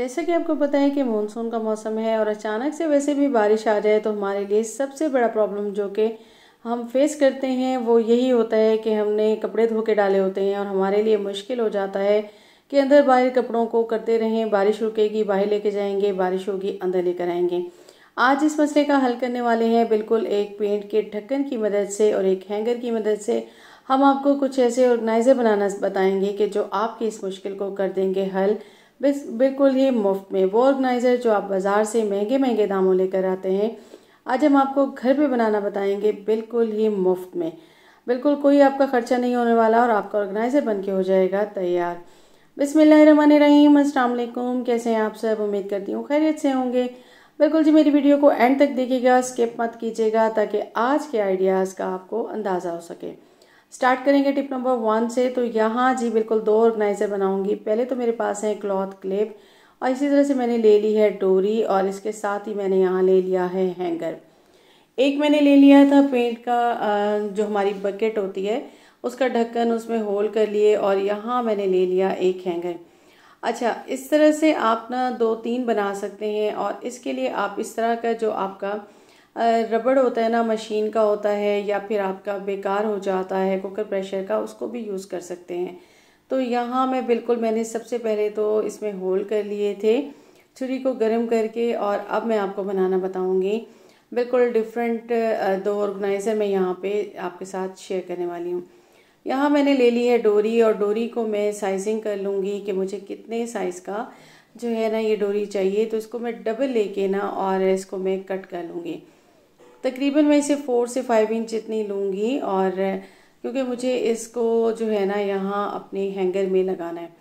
जैसे कि आपको पता है कि मानसून का मौसम है और अचानक से वैसे भी बारिश आ जाए तो हमारे लिए सबसे बड़ा प्रॉब्लम जो कि हम फेस करते हैं वो यही होता है कि हमने कपड़े धो के डाले होते हैं और हमारे लिए मुश्किल हो जाता है कि अंदर बाहर कपड़ों को करते रहें बारिश रुकेगी बाहर लेके जाएंगे बारिश होगी अंदर लेकर आएंगे आज इस मसले का हल करने वाले हैं बिल्कुल एक पेंट के ढक्कन की मदद से और एक हैंगर की मदद से हम आपको कुछ ऐसे ऑर्गेनाइज़र बनाना बताएंगे कि जो आपकी इस मुश्किल को कर देंगे हल बिल्कुल ही मुफ्त में वो ऑर्गेनाइज़र जो आप बाज़ार से महंगे महंगे दामों लेकर आते हैं आज हम आपको घर पे बनाना बताएंगे बिल्कुल ही मुफ्त में बिल्कुल कोई आपका खर्चा नहीं होने वाला और आपका ऑर्गेनाइज़र बन के हो जाएगा तैयार बिसमीम अल्लाम कैसे हैं आप सब उम्मीद करती हूँ खैरियत से होंगे बिल्कुल जी मेरी वीडियो को एंड तक देखिएगा स्किप मत कीजिएगा ताकि आज के आइडियाज़ का आपको अंदाज़ा हो सके स्टार्ट करेंगे टिप नंबर वन से तो यहाँ जी बिल्कुल दो ऑर्गेनाइज़र बनाऊंगी पहले तो मेरे पास है क्लॉथ क्लिप और इसी तरह से मैंने ले ली है डोरी और इसके साथ ही मैंने यहाँ ले लिया है हैंगर एक मैंने ले लिया था पेंट का जो हमारी बकेट होती है उसका ढक्कन उसमें होल कर लिए और यहाँ मैंने ले लिया एक हैंगर अच्छा इस तरह से आप ना दो तीन बना सकते हैं और इसके लिए आप इस तरह का जो आपका रबड़ होता है ना मशीन का होता है या फिर आपका बेकार हो जाता है कुकर प्रेशर का उसको भी यूज़ कर सकते हैं तो यहाँ मैं बिल्कुल मैंने सबसे पहले तो इसमें होल कर लिए थे छुरी को गर्म करके और अब मैं आपको बनाना बताऊँगी बिल्कुल डिफरेंट दो ऑर्गेनाइज़र मैं यहाँ पे आपके साथ शेयर करने वाली हूँ यहाँ मैंने ले ली है डोरी और डोरी को मैं साइजिंग कर लूँगी कि मुझे कितने साइज़ का जो है ना ये डोरी चाहिए तो इसको मैं डबल लेके ना और इसको मैं कट कर लूँगी तकरीबन मैं इसे फोर से फाइव इंच इतनी लूँगी और क्योंकि मुझे इसको जो है ना यहाँ अपने हैंगर में लगाना है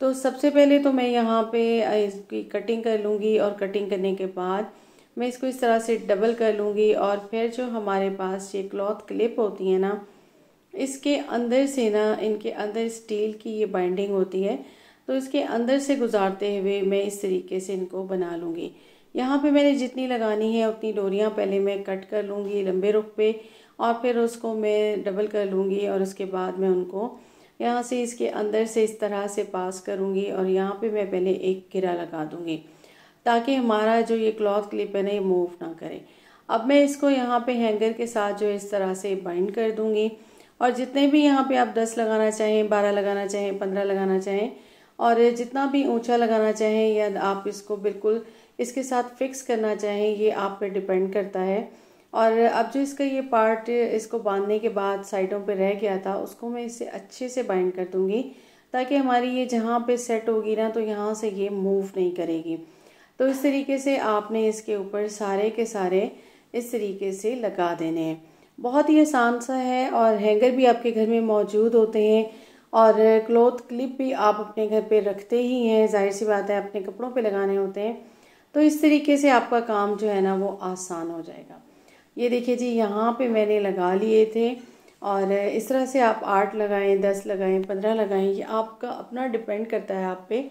तो सबसे पहले तो मैं यहाँ पे इसकी कटिंग कर लूँगी और कटिंग करने के बाद मैं इसको इस तरह से डबल कर लूँगी और फिर जो हमारे पास ये क्लॉथ क्लिप होती है ना इसके अंदर से ना इनके अंदर स्टील की ये बाइंडिंग होती है तो इसके अंदर से गुजारते हुए मैं इस तरीके से इनको बना लूँगी यहाँ पे मैंने जितनी लगानी है उतनी डोरियाँ पहले मैं कट कर लूँगी लंबे रुख पे और फिर उसको मैं डबल कर लूँगी और उसके बाद मैं उनको यहाँ से इसके अंदर से इस तरह से पास करूँगी और यहाँ पे मैं पहले एक किरा लगा दूँगी ताकि हमारा जो ये क्लॉथ क्लिप है ना ये मूव ना करे अब मैं इसको यहाँ पे हैंगर के साथ जो इस तरह से बाइंड कर दूँगी और जितने भी यहाँ पे आप दस लगाना चाहें बारह लगाना चाहें पंद्रह लगाना चाहें और जितना भी ऊंचा लगाना चाहें या आप इसको बिल्कुल इसके साथ फिक्स करना चाहें ये आप पर डिपेंड करता है और अब जो इसका ये पार्ट इसको बांधने के बाद साइडों पे रह गया था उसको मैं इसे अच्छे से बाइंड कर दूँगी ताकि हमारी ये जहाँ पे सेट होगी ना तो यहाँ से ये मूव नहीं करेगी तो इस तरीके से आपने इसके ऊपर सारे के सारे इस तरीके से लगा देने हैं बहुत ही आसान सा है और हैंगर भी आपके घर में मौजूद होते हैं और क्लोथ क्लिप भी आप अपने घर पर रखते ही हैं जाहिर सी बात है अपने कपड़ों पर लगाने होते हैं तो इस तरीके से आपका काम जो है ना वो आसान हो जाएगा ये देखिए जी यहाँ पे मैंने लगा लिए थे और इस तरह से आप आठ लगाएं दस लगाएं पंद्रह लगाएं ये आपका अपना डिपेंड करता है आप पे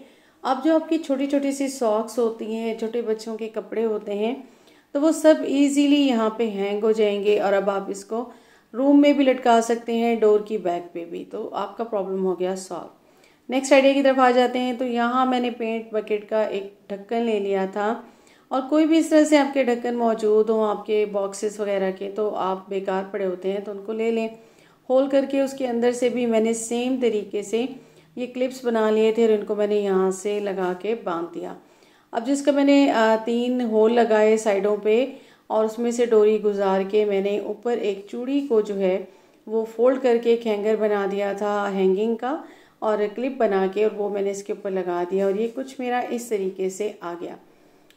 अब जो आपकी छोटी छोटी सी सॉक्स होती हैं छोटे बच्चों के कपड़े होते हैं तो वो सब ईजीली यहाँ पर हैंग हो जाएंगे और अब आप इसको रूम में भी लटका सकते हैं डोर की बैक पे भी तो आपका प्रॉब्लम हो गया सॉल्व नेक्स्ट आइडिया की तरफ आ जाते हैं तो यहाँ मैंने पेंट बकेट का एक ढक्कन ले लिया था और कोई भी इस तरह से आपके ढक्कन मौजूद हों आपके बॉक्सेस वगैरह के तो आप बेकार पड़े होते हैं तो उनको ले लें होल करके उसके अंदर से भी मैंने सेम तरीके से ये क्लिप्स बना लिए थे और इनको मैंने यहाँ से लगा के बांध दिया अब जिसका मैंने तीन होल लगाए साइडों पे और उसमें से डोरी गुजार के मैंने ऊपर एक चूड़ी को जो है वो फोल्ड करके एक हैंगर बना दिया था हैंगिंग का और क्लिप बना के और वो मैंने इसके ऊपर लगा दिया और ये कुछ मेरा इस तरीके से आ गया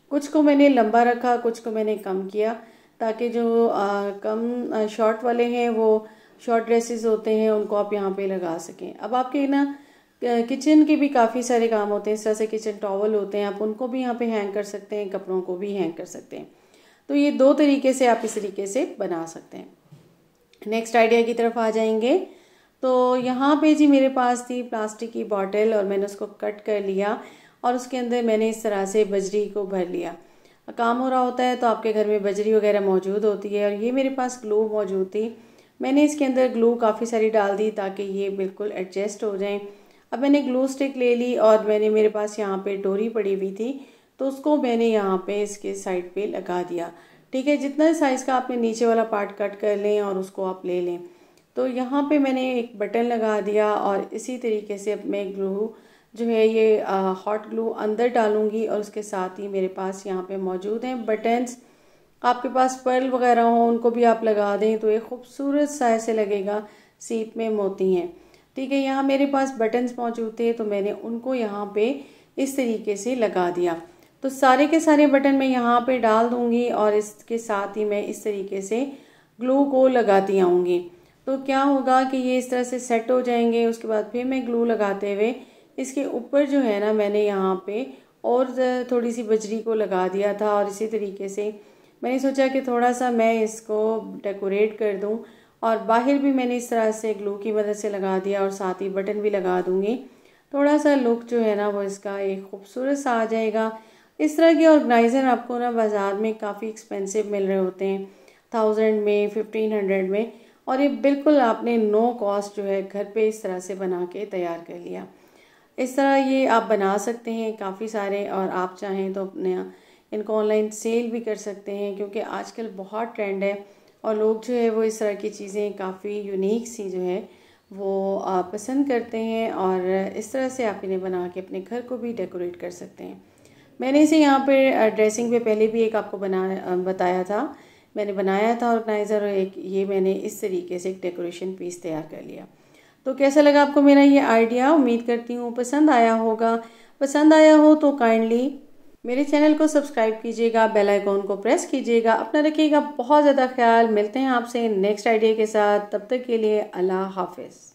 कुछ को मैंने लंबा रखा कुछ को मैंने कम किया ताकि जो आ, कम शॉर्ट वाले हैं वो शॉर्ट ड्रेसेस होते हैं उनको आप यहाँ पे लगा सकें अब आपके ना किचन के भी काफ़ी सारे काम होते हैं इस तरह से किचन टॉवल होते हैं आप उनको भी यहाँ पे हैंग कर सकते हैं कपड़ों को भी हैंग कर सकते हैं तो ये दो तरीके से आप इस तरीके से बना सकते हैं नेक्स्ट आइडिया की तरफ आ जाएंगे तो यहाँ पे जी मेरे पास थी प्लास्टिक की बॉटल और मैंने उसको कट कर लिया और उसके अंदर मैंने इस तरह से बजरी को भर लिया काम हो रहा होता है तो आपके घर में बजरी वगैरह मौजूद होती है और ये मेरे पास ग्लू मौजूद थी मैंने इसके अंदर ग्लू काफ़ी सारी डाल दी ताकि ये बिल्कुल एडजस्ट हो जाएं अब मैंने ग्लू स्टिक ले ली और मैंने मेरे पास यहाँ पे डोरी पड़ी हुई थी तो उसको मैंने यहाँ पे इसके साइड पे लगा दिया ठीक है जितना साइज़ का आपने नीचे वाला पार्ट कट कर लें और उसको आप ले लें तो यहाँ पे मैंने एक बटन लगा दिया और इसी तरीके से अब मैं ग्लू जो है ये हॉट ग्लू अंदर डालूंगी और उसके साथ ही मेरे पास यहाँ पे मौजूद हैं बटन्स आपके पास पर्ल वगैरह हो उनको भी आप लगा दें तो ये खूबसूरत सा ऐसे लगेगा सीप में मोती हैं ठीक है यहाँ मेरे पास बटन्स मौजूद थे तो मैंने उनको यहाँ पे इस तरीके से लगा दिया तो सारे के सारे बटन मैं यहाँ पे डाल दूंगी और इसके साथ ही मैं इस तरीके से ग्लू को लगाती आऊँगी तो क्या होगा कि ये इस तरह से सेट हो जाएंगे उसके बाद फिर मैं ग्लू लगाते हुए इसके ऊपर जो है ना मैंने यहाँ पे और थोड़ी सी बजरी को लगा दिया था और इसी तरीके से मैंने सोचा कि थोड़ा सा मैं इसको डेकोरेट कर दूँ और बाहर भी मैंने इस तरह से ग्लू की मदद से लगा दिया और साथ ही बटन भी लगा दूँगी थोड़ा सा लुक जो है ना वो इसका एक खूबसूरत सा आ जाएगा इस तरह के ऑर्गेनाइज़र आपको ना बाज़ार में काफ़ी एक्सपेंसिव मिल रहे होते हैं थाउजेंड में फिफ्टीन हंड्रेड में और ये बिल्कुल आपने नो कॉस्ट जो है घर पे इस तरह से बना के तैयार कर लिया इस तरह ये आप बना सकते हैं काफ़ी सारे और आप चाहें तो अपने इनको ऑनलाइन सेल भी कर सकते हैं क्योंकि आजकल बहुत ट्रेंड है और लोग जो है वो इस तरह की चीज़ें काफ़ी यूनिक सी जो है वो पसंद करते हैं और इस तरह से आप इन्हें बना के अपने घर को भी डेकोरेट कर सकते हैं मैंने इसे यहाँ पर ड्रेसिंग पे पहले भी एक आपको बना बताया था मैंने बनाया था ऑर्गेनाइज़र और एक ये मैंने इस तरीके से एक डेकोरेशन पीस तैयार कर लिया तो कैसा लगा आपको मेरा ये आइडिया उम्मीद करती हूँ पसंद आया होगा पसंद आया हो तो काइंडली मेरे चैनल को सब्सक्राइब कीजिएगा बेल आइकॉन को प्रेस कीजिएगा अपना रखिएगा बहुत ज़्यादा ख्याल मिलते हैं आपसे नेक्स्ट आइडिया के साथ तब तक के लिए अल्लाह हाफिज़